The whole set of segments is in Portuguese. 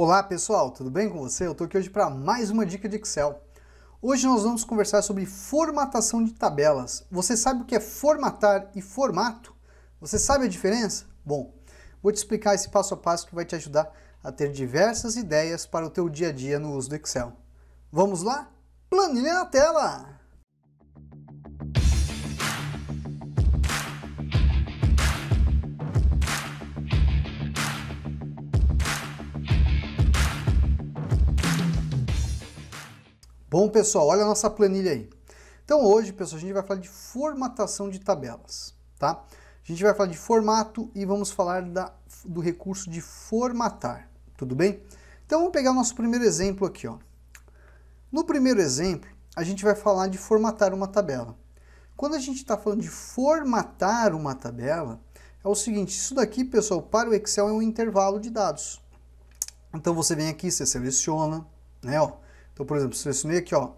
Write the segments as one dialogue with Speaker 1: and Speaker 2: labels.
Speaker 1: Olá pessoal, tudo bem com você? Eu estou aqui hoje para mais uma dica de Excel. Hoje nós vamos conversar sobre formatação de tabelas. Você sabe o que é formatar e formato? Você sabe a diferença? Bom, vou te explicar esse passo a passo que vai te ajudar a ter diversas ideias para o teu dia a dia no uso do Excel. Vamos lá? Planilha na tela! Bom, pessoal, olha a nossa planilha aí. Então hoje, pessoal, a gente vai falar de formatação de tabelas, tá? A gente vai falar de formato e vamos falar da, do recurso de formatar, tudo bem? Então vamos pegar o nosso primeiro exemplo aqui, ó. No primeiro exemplo, a gente vai falar de formatar uma tabela. Quando a gente está falando de formatar uma tabela, é o seguinte, isso daqui, pessoal, para o Excel é um intervalo de dados. Então você vem aqui, você seleciona, né, ó, então, por exemplo, selecionei aqui, ó,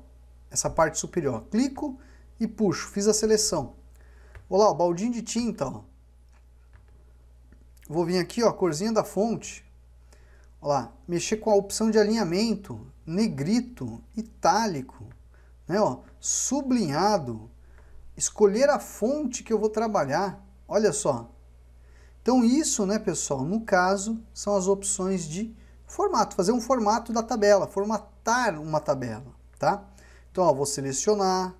Speaker 1: essa parte superior, clico e puxo, fiz a seleção. Vou lá, baldinho de tinta, ó. Vou vir aqui, ó, corzinha da fonte. Ó lá, mexer com a opção de alinhamento, negrito, itálico, né, ó, sublinhado, escolher a fonte que eu vou trabalhar. Olha só. Então isso, né, pessoal, no caso, são as opções de formato, fazer um formato da tabela, formatar uma tabela, tá? Então, ó, vou selecionar,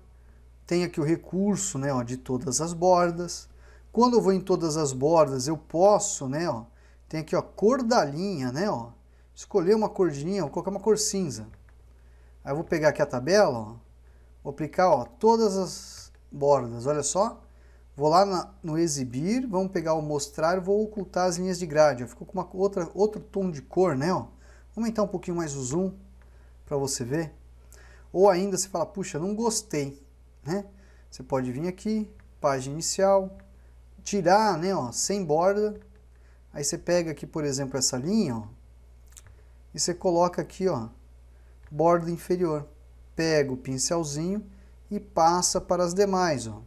Speaker 1: tem aqui o recurso né, ó, de todas as bordas. Quando eu vou em todas as bordas, eu posso, né, ó, tem aqui ó, cor da linha, né, ó, escolher uma cor de linha, vou colocar uma cor cinza. Aí eu vou pegar aqui a tabela, ó, vou aplicar ó, todas as bordas, olha só. Vou lá na, no exibir, vamos pegar o mostrar, vou ocultar as linhas de grade. Ó, ficou com uma outra, outro tom de cor, né? Ó. Vou aumentar um pouquinho mais o zoom para você ver. Ou ainda você fala, puxa, não gostei, né? Você pode vir aqui, página inicial, tirar, né, ó, sem borda. Aí você pega aqui, por exemplo, essa linha, ó, e você coloca aqui, ó, borda inferior. Pega o pincelzinho e passa para as demais, ó.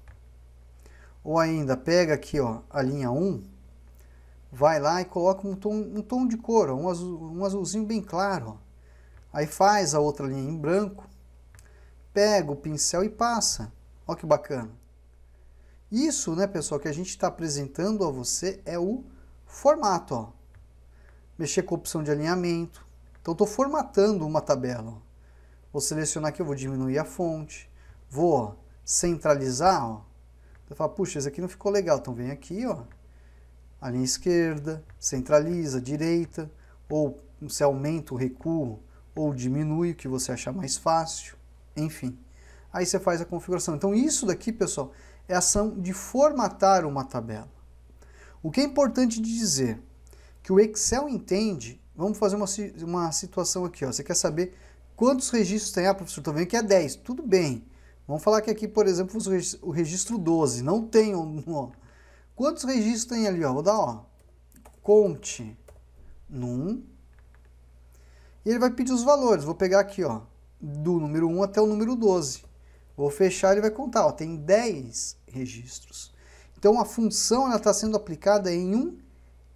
Speaker 1: Ou ainda pega aqui, ó, a linha 1, vai lá e coloca um tom, um tom de cor, ó, um, azul, um azulzinho bem claro, ó. Aí faz a outra linha em branco, pega o pincel e passa. Olha que bacana. Isso, né, pessoal, que a gente está apresentando a você é o formato. Ó. Mexer com a opção de alinhamento. Então, estou formatando uma tabela. Ó. Vou selecionar aqui, eu vou diminuir a fonte. Vou ó, centralizar. Você fala, puxa, isso aqui não ficou legal. Então, vem aqui, ó. A linha esquerda, centraliza, direita. Ou se aumenta o recuo, ou diminui o que você achar mais fácil, enfim. Aí você faz a configuração. Então isso daqui, pessoal, é a ação de formatar uma tabela. O que é importante de dizer que o Excel entende, vamos fazer uma, uma situação aqui, ó. você quer saber quantos registros tem? Ah, professor, estou vendo que é 10, tudo bem. Vamos falar que aqui, por exemplo, o registro 12, não tem, ó. quantos registros tem ali? Ó? Vou dar, ó, conte num e ele vai pedir os valores. Vou pegar aqui, ó, do número 1 até o número 12. Vou fechar e ele vai contar, ó, tem 10 registros. Então a função está sendo aplicada em um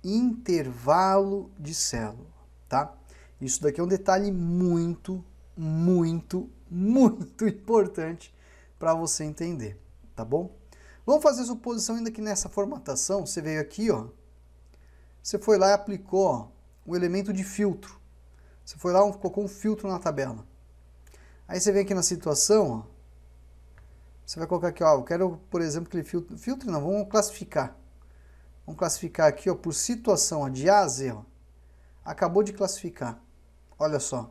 Speaker 1: intervalo de célula, tá? Isso daqui é um detalhe muito, muito, muito importante para você entender, tá bom? Vamos fazer suposição ainda que nessa formatação você veio aqui, ó, você foi lá e aplicou ó, o elemento de filtro. Você foi lá e colocou um filtro na tabela. Aí você vem aqui na situação, ó, você vai colocar aqui, ó, eu quero, por exemplo, que ele filtre, filtre não, vamos classificar. Vamos classificar aqui, ó, por situação, ó, de A a Z, ó. Acabou de classificar. Olha só.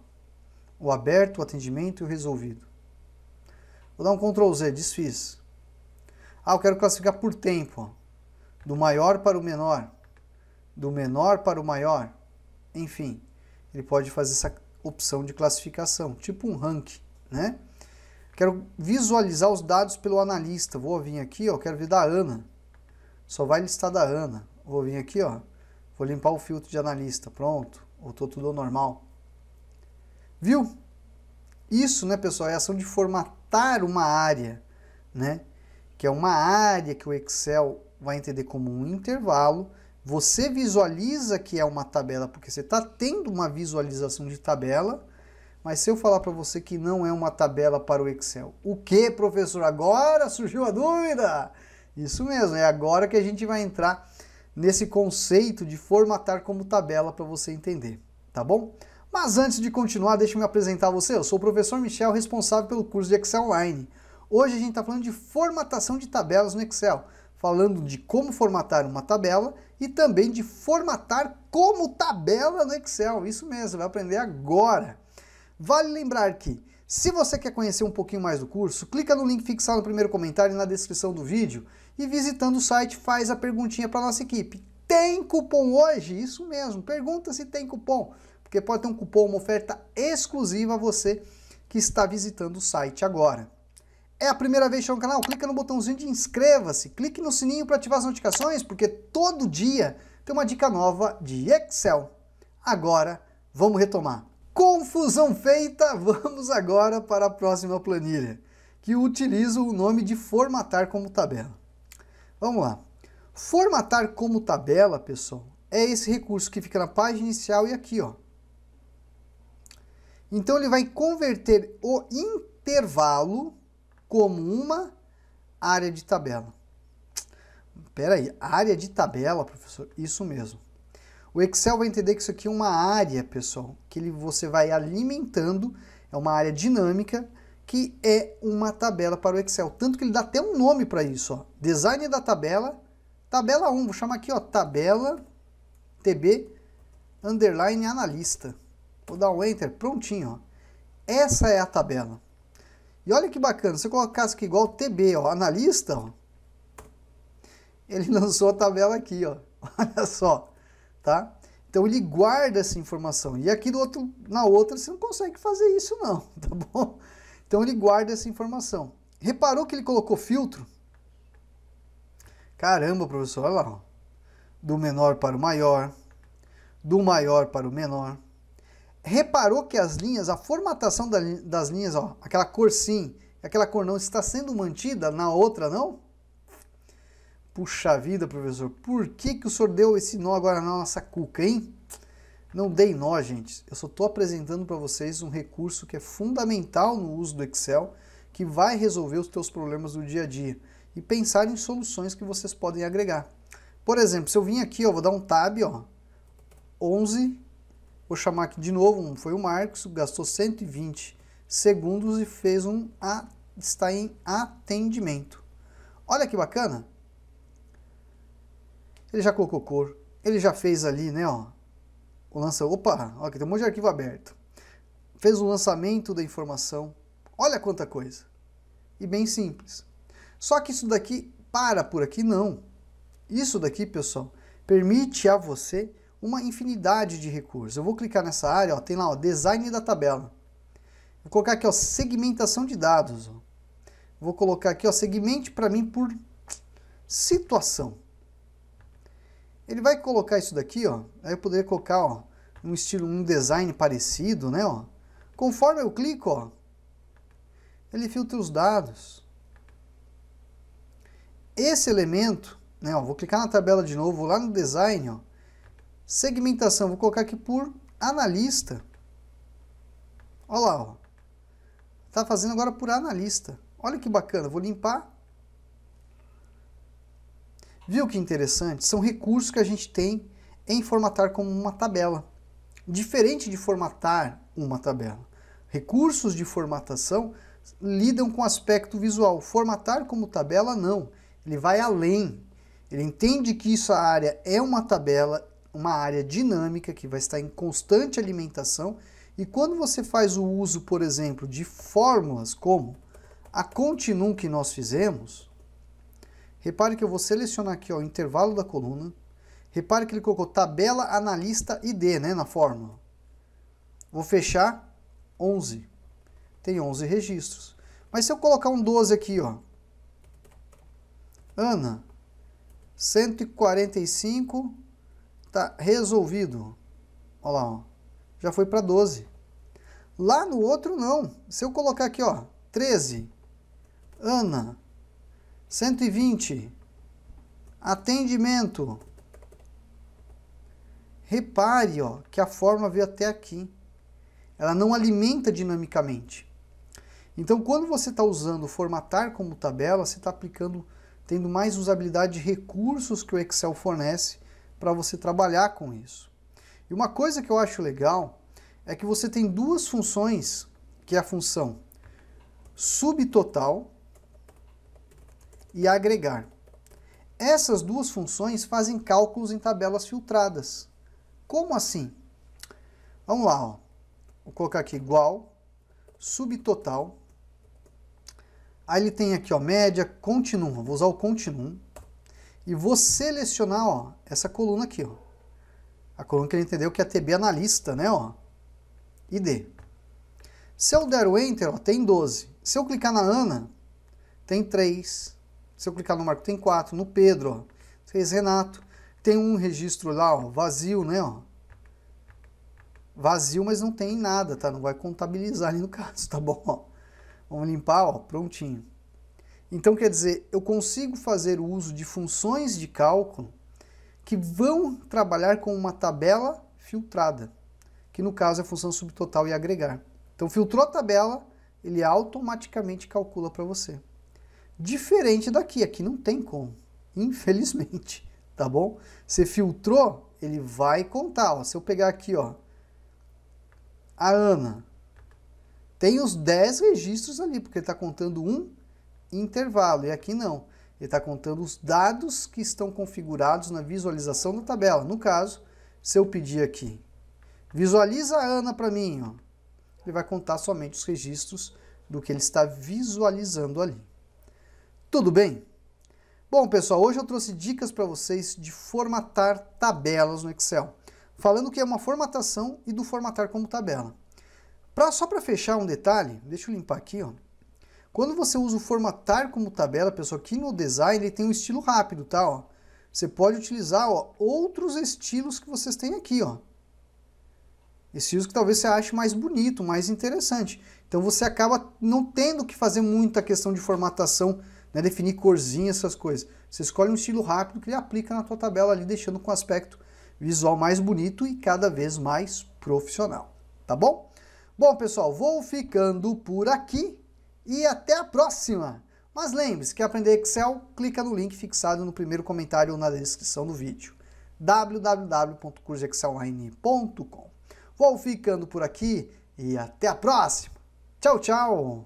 Speaker 1: O aberto, o atendimento e o resolvido. Vou dar um Ctrl Z, desfiz. Ah, eu quero classificar por tempo, ó. Do maior para o menor. Do menor para o maior. Enfim ele pode fazer essa opção de classificação, tipo um rank, né? Quero visualizar os dados pelo analista. Vou vir aqui, ó, quero ver da Ana. Só vai listar da Ana. Vou vir aqui, ó, vou limpar o filtro de analista. Pronto, voltou tudo ao normal. Viu? Isso, né, pessoal, é a ação de formatar uma área, né? Que é uma área que o Excel vai entender como um intervalo você visualiza que é uma tabela, porque você está tendo uma visualização de tabela, mas se eu falar para você que não é uma tabela para o Excel, o que, professor? Agora surgiu a dúvida! Isso mesmo, é agora que a gente vai entrar nesse conceito de formatar como tabela para você entender, tá bom? Mas antes de continuar, deixa eu me apresentar a você. Eu sou o professor Michel, responsável pelo curso de Excel Online. Hoje a gente está falando de formatação de tabelas no Excel falando de como formatar uma tabela e também de formatar como tabela no Excel. Isso mesmo, vai aprender agora. Vale lembrar que, se você quer conhecer um pouquinho mais do curso, clica no link fixado no primeiro comentário e na descrição do vídeo e visitando o site faz a perguntinha para nossa equipe. Tem cupom hoje? Isso mesmo, pergunta se tem cupom, porque pode ter um cupom, uma oferta exclusiva a você que está visitando o site agora. É a primeira vez que no canal? Clica no botãozinho de inscreva-se, clique no sininho para ativar as notificações, porque todo dia tem uma dica nova de Excel. Agora, vamos retomar. Confusão feita, vamos agora para a próxima planilha, que utiliza o nome de formatar como tabela. Vamos lá. Formatar como tabela, pessoal, é esse recurso que fica na página inicial e aqui, ó. Então ele vai converter o intervalo como uma área de tabela. Pera aí, área de tabela, professor? Isso mesmo. O Excel vai entender que isso aqui é uma área, pessoal, que ele, você vai alimentando, é uma área dinâmica, que é uma tabela para o Excel. Tanto que ele dá até um nome para isso, ó. Design da tabela, tabela 1, vou chamar aqui, ó, tabela TB underline analista. Vou dar um enter, prontinho, ó. Essa é a tabela. E olha que bacana, se você colocasse aqui igual TB, ó, analista, ó, ele lançou a tabela aqui, ó. Olha só, tá? Então ele guarda essa informação. E aqui do outro, na outra você não consegue fazer isso não, tá bom? Então ele guarda essa informação. Reparou que ele colocou filtro? Caramba, professor, olha lá, ó. Do menor para o maior, do maior para o menor reparou que as linhas, a formatação das linhas, ó, aquela cor sim, aquela cor não, está sendo mantida na outra não? Puxa vida, professor, por que, que o senhor deu esse nó agora na nossa cuca, hein? Não dei nó, gente. Eu só estou apresentando para vocês um recurso que é fundamental no uso do Excel, que vai resolver os teus problemas do dia a dia e pensar em soluções que vocês podem agregar. Por exemplo, se eu vim aqui, ó, vou dar um tab, ó, 11 Vou chamar aqui de novo, um foi o Marcos, gastou 120 segundos e fez um a, está em atendimento. Olha que bacana. Ele já colocou cor, ele já fez ali, né, ó, o lança, opa, ó, aqui tem um monte de arquivo aberto. Fez o lançamento da informação. Olha quanta coisa. E bem simples. Só que isso daqui para por aqui não. Isso daqui, pessoal, permite a você uma infinidade de recursos. Eu vou clicar nessa área, ó, tem lá o design da tabela. Vou colocar aqui ó, segmentação de dados. Ó. Vou colocar aqui ó, segmente para mim por situação. Ele vai colocar isso daqui, ó. Aí eu poderia colocar, ó, um estilo, um design parecido, né, ó. Conforme eu clico, ó, ele filtra os dados. Esse elemento, né, ó, vou clicar na tabela de novo, lá no design, ó Segmentação, vou colocar aqui por analista. Olha lá, ó. Tá fazendo agora por analista. Olha que bacana, vou limpar. Viu que interessante? São recursos que a gente tem em formatar como uma tabela. Diferente de formatar uma tabela. Recursos de formatação lidam com aspecto visual. Formatar como tabela, não. Ele vai além. Ele entende que isso a área é uma tabela uma área dinâmica que vai estar em constante alimentação. E quando você faz o uso, por exemplo, de fórmulas como a continuum que nós fizemos, repare que eu vou selecionar aqui ó, o intervalo da coluna. Repare que ele colocou tabela analista ID né, na fórmula. Vou fechar 11. Tem 11 registros. Mas se eu colocar um 12 aqui, ó. Ana, 145 Tá resolvido. Olha lá, ó. já foi para 12. Lá no outro, não. Se eu colocar aqui, ó, 13, Ana, 120, atendimento. Repare, ó, que a forma veio até aqui. Ela não alimenta dinamicamente. Então, quando você está usando formatar como tabela, você está aplicando, tendo mais usabilidade de recursos que o Excel fornece para você trabalhar com isso. E uma coisa que eu acho legal é que você tem duas funções, que é a função subtotal e agregar. Essas duas funções fazem cálculos em tabelas filtradas. Como assim? Vamos lá, ó. vou colocar aqui igual, subtotal, aí ele tem aqui ó, média, continuum, vou usar o continuum, e vou selecionar ó, essa coluna aqui. Ó. A coluna que ele entendeu que é TB analista, né? Ó, ID. Se eu der o Enter, ó, tem 12. Se eu clicar na Ana, tem 3. Se eu clicar no Marco, tem 4. No Pedro, ó, Renato. Tem um registro lá, ó, vazio, né? Ó. Vazio, mas não tem nada, tá? Não vai contabilizar ali no caso, tá bom? Ó. Vamos limpar, ó, prontinho. Então, quer dizer, eu consigo fazer o uso de funções de cálculo que vão trabalhar com uma tabela filtrada, que no caso é a função subtotal e agregar. Então, filtrou a tabela, ele automaticamente calcula para você. Diferente daqui, aqui não tem como, infelizmente, tá bom? Você filtrou, ele vai contar. Ó. Se eu pegar aqui, ó, a Ana tem os 10 registros ali, porque ele está contando um intervalo, e aqui não. Ele está contando os dados que estão configurados na visualização da tabela. No caso, se eu pedir aqui, visualiza a Ana para mim, ó, ele vai contar somente os registros do que ele está visualizando ali. Tudo bem? Bom, pessoal, hoje eu trouxe dicas para vocês de formatar tabelas no Excel, falando que é uma formatação e do formatar como tabela. Pra, só para fechar um detalhe, deixa eu limpar aqui, ó. Quando você usa o formatar como tabela, pessoal, aqui no design ele tem um estilo rápido, tá? Ó. Você pode utilizar ó, outros estilos que vocês têm aqui, ó. Estilos que talvez você ache mais bonito, mais interessante. Então você acaba não tendo que fazer muita questão de formatação, né, definir corzinha, essas coisas. Você escolhe um estilo rápido que ele aplica na tua tabela ali, deixando com aspecto visual mais bonito e cada vez mais profissional, tá bom? Bom, pessoal, vou ficando por aqui e até a próxima! Mas lembre-se que aprender Excel, clica no link fixado no primeiro comentário ou na descrição do vídeo www.cursexcelonline.com Vou ficando por aqui e até a próxima! Tchau, tchau!